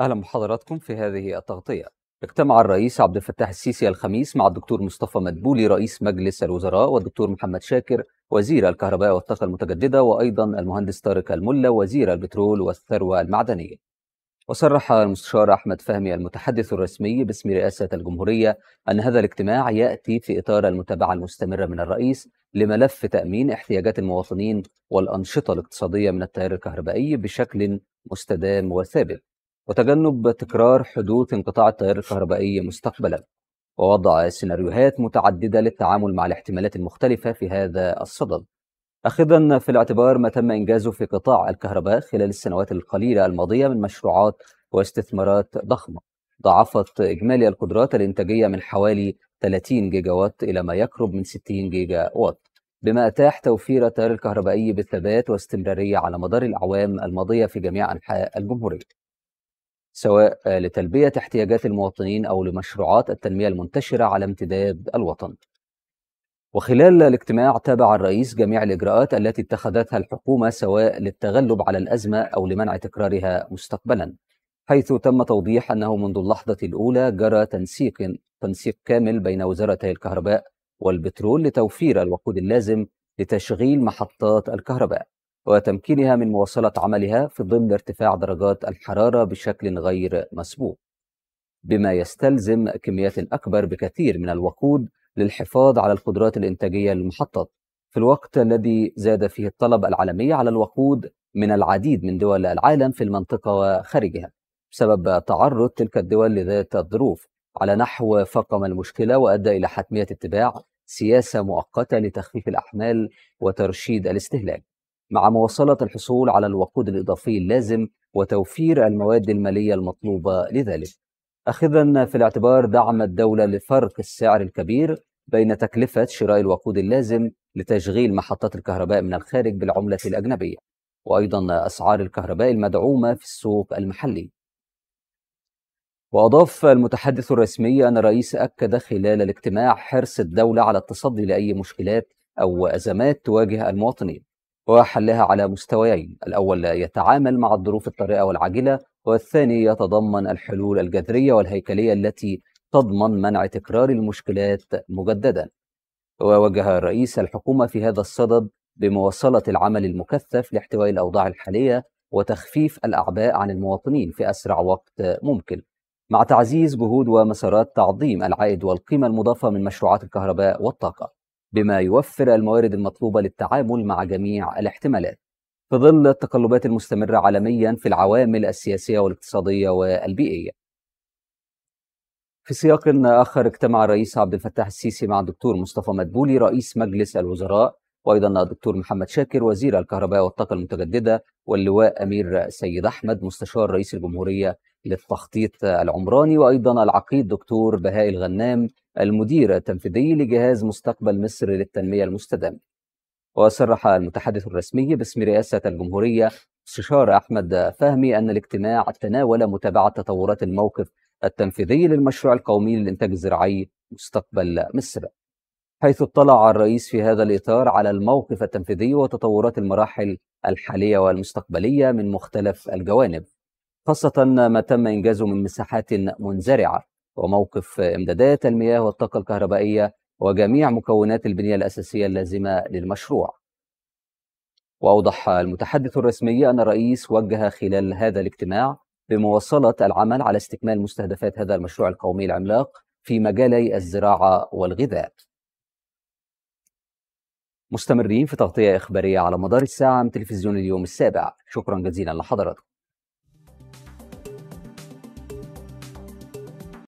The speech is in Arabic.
أهلا بحضراتكم في هذه التغطية اجتمع الرئيس عبد الفتاح السيسي الخميس مع الدكتور مصطفى مدبولي رئيس مجلس الوزراء والدكتور محمد شاكر وزير الكهرباء والطاقة المتجددة وأيضا المهندس طارق الملا وزير البترول والثروة المعدنية وصرح المستشار أحمد فهمي المتحدث الرسمي باسم رئاسة الجمهورية أن هذا الاجتماع يأتي في إطار المتابعة المستمرة من الرئيس لملف تأمين احتياجات المواطنين والأنشطة الاقتصادية من التيار الكهربائي بشكل مستدام وثابت وتجنب تكرار حدوث انقطاع التيار الكهربائي مستقبلا ووضع سيناريوهات متعددة للتعامل مع الاحتمالات المختلفة في هذا الصدد أخذا في الاعتبار ما تم إنجازه في قطاع الكهرباء خلال السنوات القليلة الماضية من مشروعات واستثمارات ضخمة ضاعفت إجمالي القدرات الإنتاجية من حوالي 30 جيجا وات إلى ما يقرب من 60 جيجا وات بما أتاح توفير التيار الكهربائي بالثبات واستمرارية على مدار الأعوام الماضية في جميع أنحاء الجمهورية سواء آه، لتلبية احتياجات المواطنين أو لمشروعات التنمية المنتشرة على امتداد الوطن وخلال الاجتماع تابع الرئيس جميع الإجراءات التي اتخذتها الحكومة سواء للتغلب على الأزمة أو لمنع تكرارها مستقبلا حيث تم توضيح أنه منذ اللحظة الأولى جرى تنسيق تنسيق كامل بين وزارتي الكهرباء والبترول لتوفير الوقود اللازم لتشغيل محطات الكهرباء وتمكينها من مواصلة عملها في ضمن ارتفاع درجات الحرارة بشكل غير مسبوق بما يستلزم كميات أكبر بكثير من الوقود للحفاظ على القدرات الإنتاجية للمحطط في الوقت الذي زاد فيه الطلب العالمي على الوقود من العديد من دول العالم في المنطقة وخارجها بسبب تعرض تلك الدول لذات الظروف على نحو فقم المشكلة وأدى إلى حتمية اتباع سياسة مؤقتة لتخفيف الأحمال وترشيد الاستهلاك مع مواصلة الحصول على الوقود الإضافي اللازم وتوفير المواد المالية المطلوبة لذلك أخذا في الاعتبار دعم الدولة لفرق السعر الكبير بين تكلفة شراء الوقود اللازم لتشغيل محطات الكهرباء من الخارج بالعملة الأجنبية وأيضا أسعار الكهرباء المدعومة في السوق المحلي وأضاف المتحدث الرسمي أن الرئيس أكد خلال الاجتماع حرص الدولة على التصدي لأي مشكلات أو أزمات تواجه المواطنين وحلها على مستويين الأول يتعامل مع الظروف الطارئة والعاجلة والثاني يتضمن الحلول الجذرية والهيكلية التي تضمن منع تكرار المشكلات مجددا ووجه الرئيس الحكومة في هذا الصدد بمواصلة العمل المكثف لاحتواء الأوضاع الحالية وتخفيف الأعباء عن المواطنين في أسرع وقت ممكن مع تعزيز جهود ومسارات تعظيم العائد والقيمة المضافة من مشروعات الكهرباء والطاقة بما يوفر الموارد المطلوبة للتعامل مع جميع الاحتمالات في ظل التقلبات المستمرة عالميا في العوامل السياسية والاقتصادية والبيئية في سياق آخر اجتمع الرئيس عبد الفتاح السيسي مع الدكتور مصطفى مدبولي رئيس مجلس الوزراء وايضا الدكتور محمد شاكر وزير الكهرباء والطاقه المتجدده واللواء امير سيد احمد مستشار رئيس الجمهوريه للتخطيط العمراني وايضا العقيد دكتور بهاء الغنام المدير التنفيذي لجهاز مستقبل مصر للتنمية المستدامة وصرح المتحدث الرسمي باسم رئاسة الجمهورية استشار أحمد فهمي أن الاجتماع تناول متابعة تطورات الموقف التنفيذي للمشروع القومي للإنتاج الزراعي مستقبل مصر حيث اطلع الرئيس في هذا الإطار على الموقف التنفيذي وتطورات المراحل الحالية والمستقبلية من مختلف الجوانب خاصة ما تم إنجازه من مساحات منزرعة وموقف امدادات المياه والطاقه الكهربائيه وجميع مكونات البنيه الاساسيه اللازمه للمشروع. واوضح المتحدث الرسمي ان الرئيس وجه خلال هذا الاجتماع بمواصله العمل على استكمال مستهدفات هذا المشروع القومي العملاق في مجالي الزراعه والغذاء. مستمرين في تغطيه اخباريه على مدار الساعه من تلفزيون اليوم السابع، شكرا جزيلا لحضراتكم.